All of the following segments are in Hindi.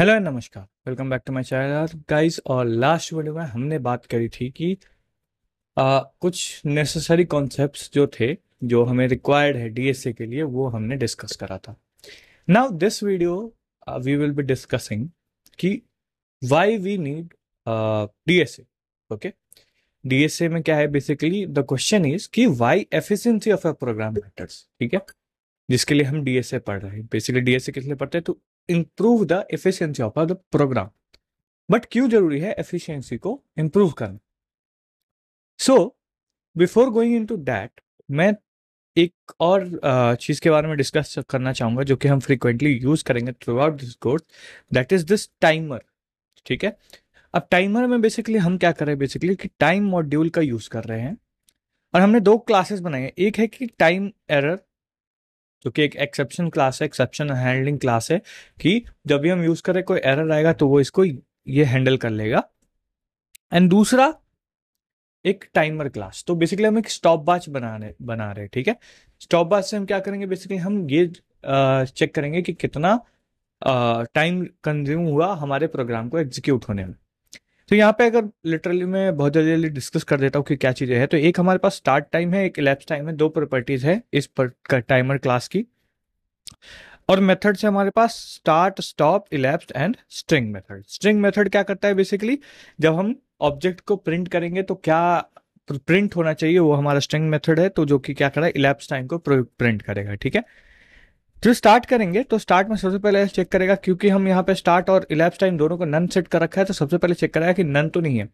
हेलो एंड नमस्कार welcome back to my channel guys और लास्ट वीडियो में हमने बात करी थी कि आ, कुछ नेसेसरी कॉन्सेप्ट्स जो थे जो हमें रिक्वायर्ड है डीएसए के लिए वो हमने डिस्कस करा था now this video we will be discussing कि why we need DSA okay DSA में क्या है बेसिकली द क्वेश्चन इज कि why efficiency of a program matters ठीक है जिसके लिए हम डीएसए पढ़ रहे हैं बेसिकली डीएसए किस लिए पढ़ते हैं तो improve the efficiency of the program but क्यों जरूरी है एफिशिएंसी को इंप्रूव करना so before going into that मैं एक और चीज़ के बारे में डिस्कस करना चाहूंगा जो कि हम फ्रिक्वेंटली यूज़ करेंगे throughout this course that is this timer ठीक है अब टाइमर में बेसिकली हम क्या कर रहे हैं बेसिकली कि टाइम मॉड्यूल का यूज़ कर रहे हैं और हमने दो क्लासेस बनाई है एक है कि टाइम एरर जो कि एक एक्सेप्शन क्लास है एक्सेप्शन हैंडलिंग क्लास है कि जब भी हम यूज करें कोई एरर आएगा तो वो इसको ये हैंडल कर लेगा एंड दूसरा एक टाइमर क्लास तो बेसिकली हम एक स्टॉप वॉच बना रहे बना रहे ठीक है स्टॉप वॉच से हम क्या करेंगे बेसिकली हम ये चेक करेंगे कि कितना टाइम कंज्यूम हुआ हमारे प्रोग्राम को एग्जीक्यूट होने में तो यहाँ पे अगर लिटरली मैं बहुत जल्दी जल्दी डिस्कस कर देता हूँ कि क्या चीज़ें हैं तो एक हमारे पास स्टार्ट टाइम है एक इलेप्स टाइम है दो प्रॉपर्टीज़ है इस पर टाइमर क्लास की और मेथड से हमारे पास start stop elapse and string method string method क्या करता है बेसिकली जब हम ऑब्जेक्ट को प्रिंट करेंगे तो क्या प्रिंट होना चाहिए वो हमारा स्ट्रिंग मेथड है तो जो कि क्या करा इलेप्स टाइम को प्रिंट करेगा ठीक है जो स्टार्ट करेंगे तो स्टार्ट में सबसे पहले चेक करेगा क्योंकि हम यहाँ पे स्टार्ट और इलेप्स टाइम दोनों को नन सेट कर रखा है तो सबसे पहले चेक करेगा कि नन तो नहीं है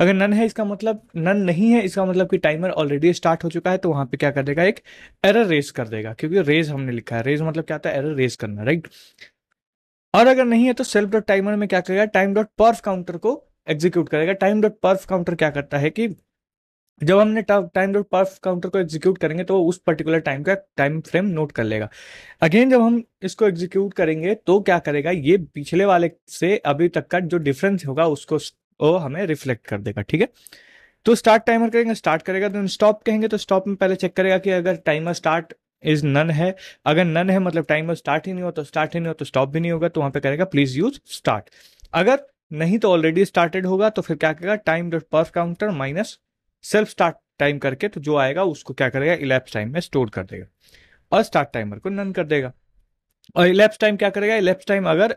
अगर नन है इसका मतलब नन नहीं है इसका मतलब कि टाइमर ऑलरेडी स्टार्ट हो चुका है तो वहां पे क्या कर देगा एक एरर रेज कर देगा क्योंकि रेज हमने लिखा है रेज मतलब क्या होता है एरर रेज करना राइट और अगर नहीं है तो सेल्फ डॉट टाइमर में क्या करेगा टाइम डॉट पर्फ काउंटर को एग्जीक्यूट करेगा टाइम डॉट पर्फ काउंटर क्या करता है कि जब हमने टाइम डॉट पार्फ काउंटर को एग्जीक्यूट करेंगे तो उस पर्टिकुलर टाइम का टाइम फ्रेम नोट कर लेगा अगेन जब हम इसको एग्जीक्यूट करेंगे तो क्या करेगा ये पिछले वाले से अभी तक का जो डिफरेंस होगा उसको वो हमें रिफ्लेक्ट कर देगा ठीक है तो स्टार्ट टाइमर करेंगे स्टार्ट करेगा तो स्टॉप कहेंगे तो स्टॉप में पहले चेक करेगा कि अगर टाइमर स्टार्ट इज नन है अगर नन है मतलब टाइमर स्टार्ट ही नहीं हो तो स्टार्ट ही नहीं हो तो स्टॉप भी नहीं होगा तो वहां पे करेगा प्लीज यूज स्टार्ट अगर नहीं तो ऑलरेडी स्टार्टेड होगा तो फिर क्या करेगा time dot perf counter minus self start time करके तो जो आएगा उसको क्या करेगा इलेप्स टाइम में स्टोर कर देगा और स्टार्ट टाइमर को नन कर देगा और इलेप्स टाइम क्या करेगा इलेप्स टाइम अगर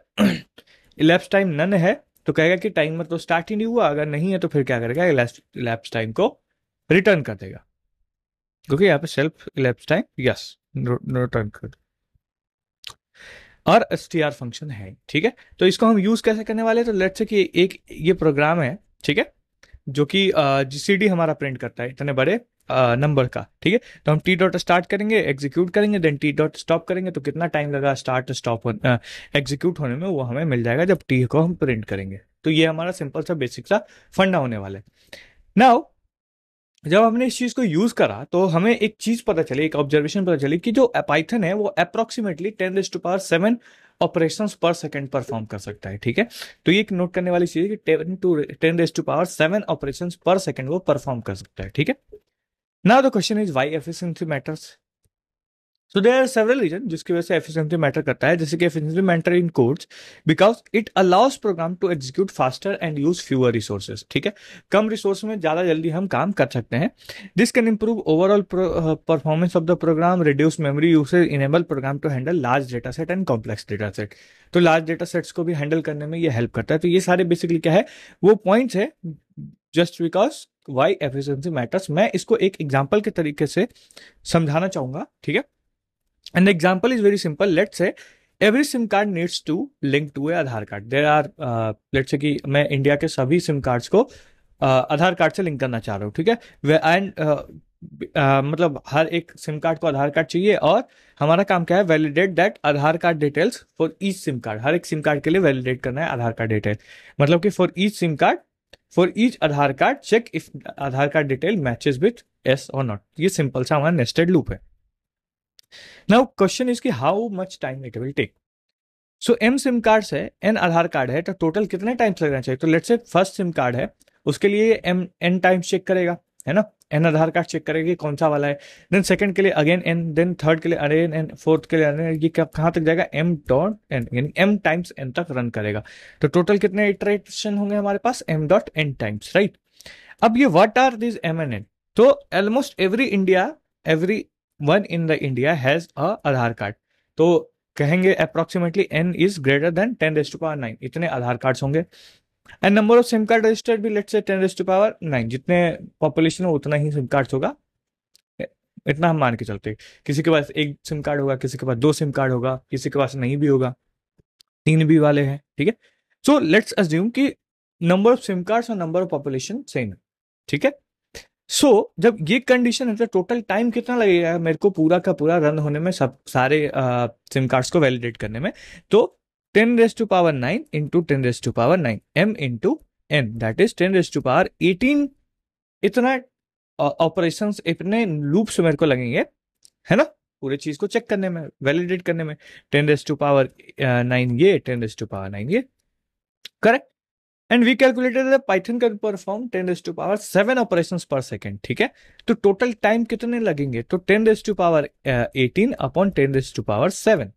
इलेप्स टाइम नन है तो कहेगा कि टाइमर तो स्टार्ट ही नहीं हुआ अगर नहीं है तो फिर क्या करेगा इलेप्स टाइम को रिटर्न कर देगा क्योंकि यहाँ पे self elapse time yes return कर और एस फंक्शन है ठीक है तो इसको हम यूज कैसे करने वाले हैं तो लेट्स से कि एक ये प्रोग्राम है ठीक है जो कि जीसीडी हमारा प्रिंट करता है इतने बड़े नंबर का ठीक है तो हम टी डॉट स्टार्ट करेंगे एग्जीक्यूट करेंगे देन टी डॉट स्टॉप करेंगे तो कितना टाइम लगा स्टार्ट स्टॉप एग्जीक्यूट होने में वो हमें मिल जाएगा जब टी को हम प्रिंट करेंगे तो ये हमारा सिंपल सा बेसिक सा फंडा होने वाला है नाउ जब हमने इस चीज को यूज करा तो हमें एक चीज पता चली एक ऑब्जर्वेशन पता चली कि जो पाइथन है वो approximately ten raise to power seven operation per second perform कर सकता है ठीक है तो ये एक नोट करने वाली चीज है कि ten to ten raise to power seven operation per second वो परफॉर्म कर सकता है ठीक है ना the question is why efficiency matters so there are several reason जिसकी वजह से एफिशिएंसी मैटर करता है जैसे कि efficiency matter in codes because it allows program to execute faster and use fewer resources ठीक है कम रिसोर्स में ज़्यादा जल्दी हम काम कर सकते हैं this can improve overall performance of the program reduce memory usage enable program to handle large data set and complex data set तो लार्ज डेटा सेट्स को भी हैंडल करने में ये हेल्प करता है तो ये सारे बेसिकली क्या है वो पॉइंट्स है just because why efficiency matters मैं इसको एक एग्जाम्पल के तरीके से समझाना चाहूंगा ठीक है and example is very simple let say every SIM card needs to link to a Aadhaar card there are let say कि मैं इंडिया के सभी सिम कार्ड्स को uh, आधार कार्ड से लिंक करना चाह रहा हूँ ठीक है एंड uh, uh, मतलब हर एक सिम कार्ड को आधार कार्ड चाहिए और हमारा काम क्या है validate that Aadhaar card details for each SIM card हर एक सिम कार्ड के लिए वैलिडेट करना है आधार कार्ड डिटेल मतलब कि for each SIM card for each Aadhaar card check if Aadhaar card detail matches with एस और नॉट ये सिंपल सा हमारा नेस्टेड लूप है नाउ क्वेश्चन इज कि how much time it will take so M SIM card है एन आधार कार्ड है तो टोटल कितने टाइम्स लगना चाहिए तो let's say first SIM card है उसके लिए एम एन टाइम्स चेक करेगा है ना एन आधार कार्ड चेक करेगा कि कौन सा वाला है देन सेकंड के लिए अगेन एन देन थर्ड के लिए अरे एन फोर्थ के लिए अरे ये कहाँ तक जाएगा एम डॉट एन यानी एम टाइम्स एन तक रन करेगा तो टोटल कितने इटरेशन होंगे हमारे पास M dot N times right अब ये what are this M N N तो almost every India every one in the India has a Aadhaar card तो कहेंगे approximately N is greater than ten to power nine इतने आधार कार्ड होंगे and number of SIM card registered भी लेट से टेन टू पावर नाइन जितने पॉपुलेशन हो उतना ही सिम कार्ड होगा इतना हम मान के चलते किसी के पास एक सिम कार्ड होगा किसी के पास दो सिम कार्ड होगा किसी के पास नहीं भी होगा तीन भी वाले हैं ठीक है सो लेट्स अज्यूम कि नंबर ऑफ सिम कार्ड और नंबर ऑफ पॉपुलेशन सेम है ठीक है सो so, जब ये कंडीशन है तो टोटल टाइम कितना लगेगा मेरे को पूरा का पूरा रन होने में सब सारे सिम कार्ड्स को वैलिडेट करने में तो ten raise to power nine into ten raise to power nine M into N that is ten raise to power eighteen इतना ऑपरेशन इतने लूप्स मेरे को लगेंगे है ना पूरे चीज को चेक करने में वैलिडेट करने में ten raise to power nine ये ten raise to power nine ये correct and we calculated Python can perform ten raise to power seven operation per second ठीक है तो टोटल टाइम कितने लगेंगे तो ten raise to power eighteen upon ten raise to power seven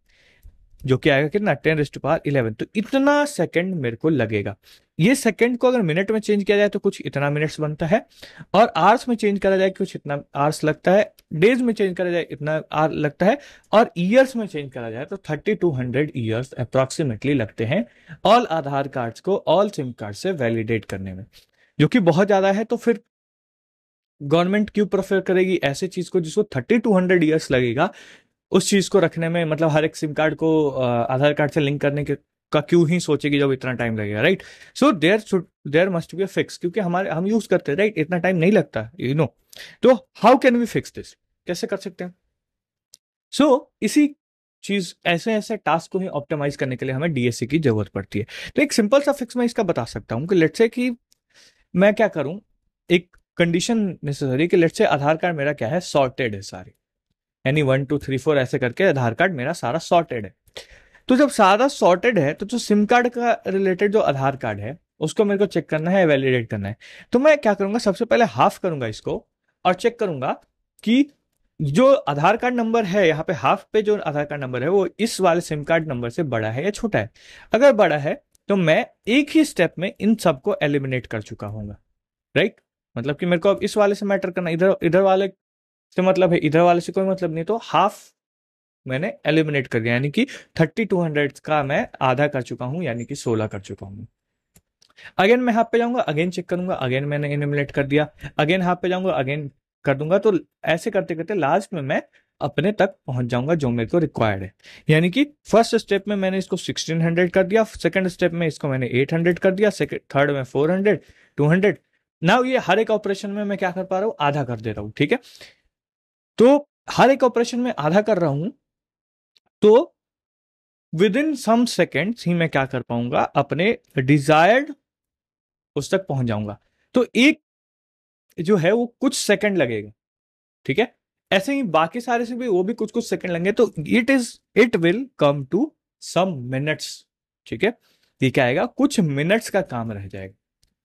जो कि आएगा कितना टेन रेस्ट पार इलेवन तो इतना सेकंड मेरे को लगेगा ये सेकंड को अगर मिनट में चेंज किया जाए तो कुछ इतना मिनट्स बनता है और आर्स में चेंज करा जाए कुछ इतना आर्स लगता है डेज में चेंज करा जाए इतना आर लगता है और ईयर्स में चेंज करा जाए तो thirty two hundred years approximately लगते हैं ऑल आधार कार्ड्स को ऑल सिम कार्ड से वैलिडेट करने में जो कि बहुत ज्यादा है तो फिर गवर्नमेंट क्यों प्रेफर करेगी ऐसे चीज को जिसको थर्टी टू हंड्रेड ईयर्स लगेगा उस चीज को रखने में मतलब हर एक सिम कार्ड को आधार कार्ड से लिंक करने के का क्यों ही सोचेगी जब इतना टाइम लगेगा right so there should there must be a fix क्योंकि हमारे हम यूज करते हैं राइट इतना टाइम नहीं लगता यू नो तो how can we fix this कैसे कर सकते हैं सो so, इसी चीज ऐसे ऐसे टास्क को ही ऑप्टिमाइज करने के लिए हमें डीएससी की जरूरत पड़ती है तो एक सिंपल सा फिक्स मैं इसका बता सकता हूँ कि लेट से कि मैं क्या करूँ एक कंडीशन नेसेसरी कि लेट से आधार कार्ड मेरा क्या है सॉर्टेड है सारी यानी वन टू थ्री फोर ऐसे करके आधार कार्ड मेरा सारा सॉर्टेड है तो जब सारा सॉर्टेड है तो जो सिम कार्ड का रिलेटेड जो आधार कार्ड है उसको मेरे को चेक करना है वैलिडेट करना है तो मैं क्या करूंगा सबसे पहले हाफ करूंगा इसको और चेक करूंगा कि जो आधार कार्ड नंबर है यहाँ पे हाफ पे जो आधार कार्ड नंबर है वो इस वाले सिम कार्ड नंबर से बड़ा है या छोटा है अगर बड़ा है तो मैं एक ही स्टेप में इन सबको एलिमिनेट कर चुका हूँ राइट मतलब कि मेरे को अब इस वाले से मैटर करना इधर इधर वाले से मतलब है इधर वाले से कोई मतलब नहीं तो हाफ मैंने एलिमिनेट कर दिया यानी कि थर्टी टू हंड्रेड का मैं आधा कर चुका हूं यानी कि सोलह कर चुका हूं अगेन मैं हाफ पे जाऊंगा अगेन चेक करूंगा अगेन मैंने एलिमिनेट कर दिया अगेन हाफ पे जाऊंगा अगेन कर दूंगा तो ऐसे करते करते लास्ट में मैं अपने तक पहुंच जाऊंगा जो मेरे को रिक्वायर्ड है यानी कि फर्स्ट स्टेप में मैंने इसको 1600 कर दिया सेकंड स्टेप में इसको मैंने 800 कर दिया थर्ड में 400 200 नाउ ये हर एक ऑपरेशन में मैं क्या कर पा रहा हूँ आधा कर दे रहा हूँ ठीक है तो हर एक ऑपरेशन में आधा कर रहा हूं तो विद इन सम सेकेंड्स ही मैं क्या कर पाऊंगा अपने डिजायर्ड उस तक पहुंच जाऊंगा तो एक जो है वो कुछ सेकंड लगेगा ठीक है ऐसे ही बाकी सारे से भी वो भी कुछ कुछ सेकंड लगेंगे तो it is it will come to some minutes ठीक है ये क्या आएगा कुछ मिनट्स का काम रह जाएगा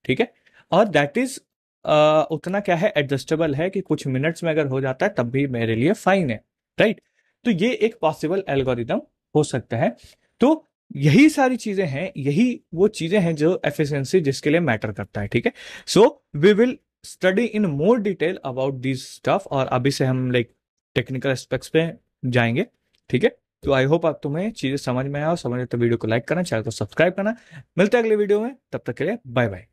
ठीक है और दैट इज आ, उतना क्या है एडजस्टेबल है कि कुछ मिनट्स में अगर हो जाता है तब भी मेरे लिए फाइन है राइट तो ये एक पॉसिबल एल्गोरिदम हो सकता है तो यही सारी चीजें हैं यही वो चीजें हैं जो एफिशिएंसी जिसके लिए मैटर करता है ठीक है so we will study in more detail about this stuff और अभी से हम लाइक टेक्निकल एस्पेक्ट्स पे जाएंगे ठीक है तो आई होप आप तुम्हें चीजें समझ में आए और समझ में तो वीडियो को लाइक करना चैनल को सब्सक्राइब करना मिलते हैं अगले वीडियो में तब तक के लिए बाय बाय